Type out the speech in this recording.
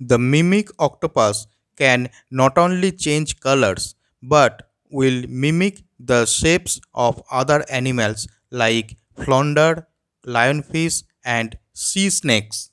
The mimic octopus can not only change colors but will mimic the shapes of other animals like flounder, lionfish, and sea snakes.